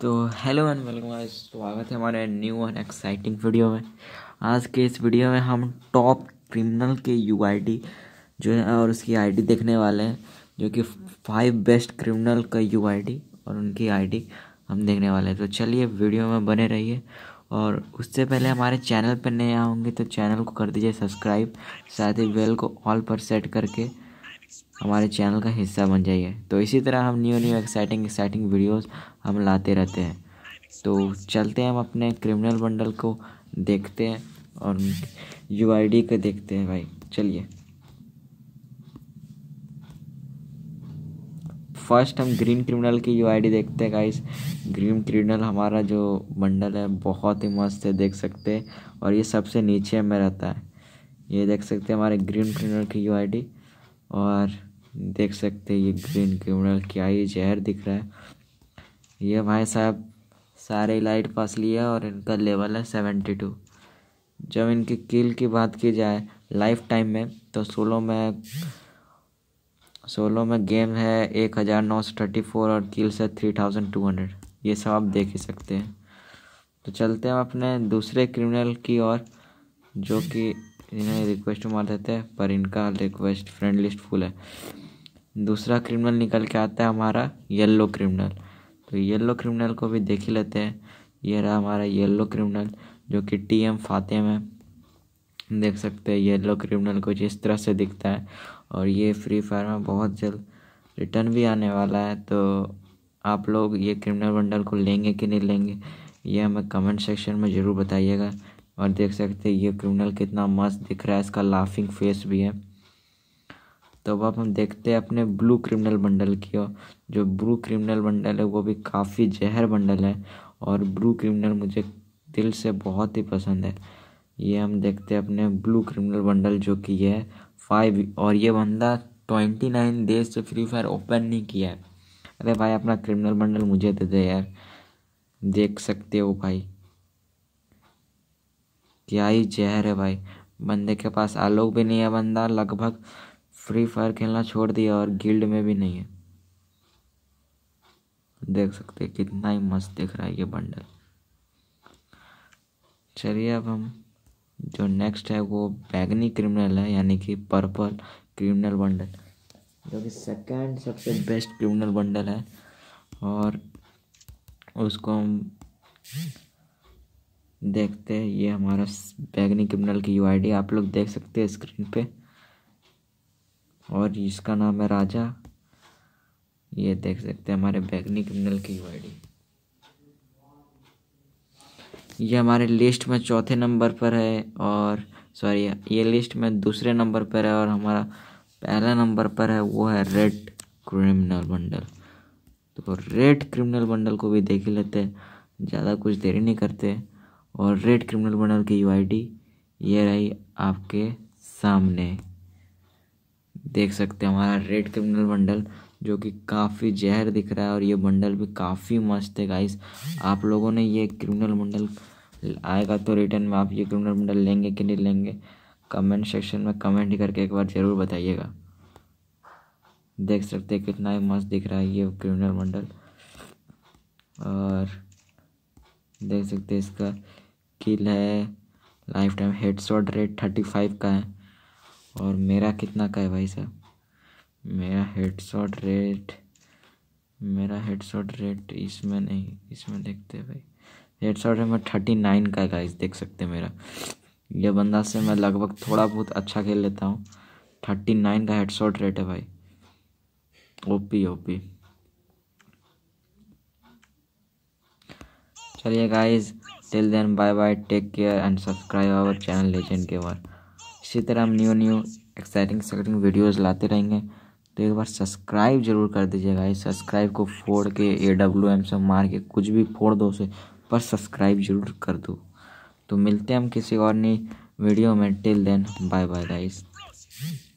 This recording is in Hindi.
तो हेलो एंड वेलकम आज स्वागत है हमारे न्यू एंड एक्साइटिंग वीडियो में आज के इस वीडियो में हम टॉप क्रिमिनल के यू जो है और उसकी आईडी देखने वाले हैं जो कि फाइव बेस्ट क्रिमिनल का यू और उनकी आईडी हम देखने वाले हैं तो चलिए वीडियो में बने रहिए और उससे पहले हमारे चैनल पर नए आ होंगे तो चैनल को कर दीजिए सब्सक्राइब साथ ही बेल को ऑल पर सेट करके हमारे चैनल का हिस्सा बन जाइए तो इसी तरह हम new new exciting exciting videos हम लाते रहते हैं तो चलते हैं हम अपने क्रिमिनल बंडल को देखते हैं और यू आई को देखते हैं भाई चलिए फर्स्ट हम ग्रीन क्रिमिनल की यू आई देखते हैं गाइस ग्रीन क्रिमिनल हमारा जो बंडल है बहुत ही मस्त है देख सकते हैं और ये सबसे नीचे में रहता है ये देख सकते हैं हमारे ग्रीन क्रिमिनल की यू और देख सकते हैं ये ग्रीन क्रिमिनल क्या ये जहर दिख रहा है ये भाई साहब सारे लाइट पास लिया और इनका लेवल है सेवेंटी टू जब इनकी किल की बात की जाए लाइफ टाइम में तो सोलो में सोलो में गेम है एक हज़ार नौ सौ थर्टी फोर और किल्स है थ्री थाउजेंड टू हंड्रेड ये सब आप देख ही सकते हैं तो चलते हैं अपने दूसरे क्रिमिनल की ओर जो कि जिन्हें रिक्वेस्ट मार देते हैं पर इनका रिक्वेस्ट फ्रेंड लिस्ट फुल है दूसरा क्रिमिनल निकल के आता है हमारा येलो क्रिमिनल तो येलो क्रिमिनल को भी देख ही लेते हैं ये रहा हमारा येलो क्रिमिनल जो कि टी एम फातेम है देख सकते हैं येलो क्रिमिनल कुछ इस तरह से दिखता है और ये फ्री फायर में बहुत जल्द रिटर्न भी आने वाला है तो आप लोग ये क्रिमिनल बंडल को लेंगे कि नहीं लेंगे ये हमें कमेंट सेक्शन में ज़रूर बताइएगा और देख सकते हैं ये क्रिमिनल कितना मस्त दिख रहा है इसका लाफिंग फेस भी है तो अब हम देखते हैं अपने ब्लू क्रिमिनल बंडल की और जो ब्लू क्रिमिनल बंडल है वो भी काफ़ी जहर बंडल है और ब्लू क्रिमिनल मुझे दिल से बहुत ही पसंद है ये हम देखते हैं अपने ब्लू क्रिमिनल बंडल जो कि है फाइव और ये बंदा ट्वेंटी नाइन डेज से फ्री फायर ओपन नहीं किया है अरे भाई अपना क्रिमिनल बंडल मुझे दे दे यार देख सकते हो भाई क्या ही जहर है भाई बंदे के पास आलोक भी नहीं है बंदा लगभग फ्री फायर खेलना छोड़ दिया और गिल्ड में भी नहीं है देख सकते हैं कितना ही मस्त दिख रहा है ये बंडल चलिए अब हम जो नेक्स्ट है वो बैगनी क्रिमिनल है यानी कि पर्पल क्रिमिनल बंडल जो कि सेकंड सबसे बेस्ट क्रिमिनल बंडल है और उसको हम देखते हैं ये हमारा बैगनी क्रिमिनल की यूआईडी आप लोग देख सकते हैं स्क्रीन पे और इसका नाम है राजा ये देख सकते हैं हमारे बैगनी क्रिमिनल की यूआईडी ये हमारे लिस्ट में चौथे नंबर पर है और सॉरी ये लिस्ट में दूसरे नंबर पर है और हमारा पहला नंबर पर है वो है रेड क्रिमिनल बंडल तो रेड क्रिमिनल बंडल को भी देख ही लेते हैं ज़्यादा कुछ देरी नहीं करते और रेड क्रिमिनल बर्नर की यू ये रही आपके सामने देख सकते हैं हमारा रेड क्रिमिनल बंडल जो कि काफ़ी जहर दिख रहा है और ये बंडल भी काफ़ी मस्त है गाइस आप लोगों ने ये क्रिमिनल बंडल आएगा तो रिटर्न में आप ये क्रिमिनल बंडल लेंगे कि नहीं लेंगे कमेंट सेक्शन में कमेंट करके एक बार ज़रूर बताइएगा देख सकते हैं कितना ही मस्त दिख रहा है ये क्रिमिनल मंडल और देख सकते हैं इसका किल है lifetime headshot rate thirty five का है और मेरा कितना का है भाई साहब मेरा हेड शॉट रेट मेरा हेड शॉट रेट इसमें नहीं इसमें देखते हैं भाई हेड शॉट रेट मैं थर्टी नाइन का है गाइस देख सकते हैं मेरा ये बंदा से मैं लगभग थोड़ा बहुत अच्छा खेल लेता हूँ थर्टी नाइन का हेड शॉट रेट है भाई ओपी ओपी चलिए guys till then bye bye take care and subscribe our channel legend के वर इसी तरह हम new new exciting exciting videos लाते रहेंगे तो एक बार सब्सक्राइब जरूर कर दीजिए गाइज सब्सक्राइब को फोड़ के ए डब्ल्यू एम से मार के कुछ भी फोड़ दो उसे पर सब्सक्राइब जरूर कर दो तो मिलते हैं हम किसी और नई वीडियो में till then bye bye guys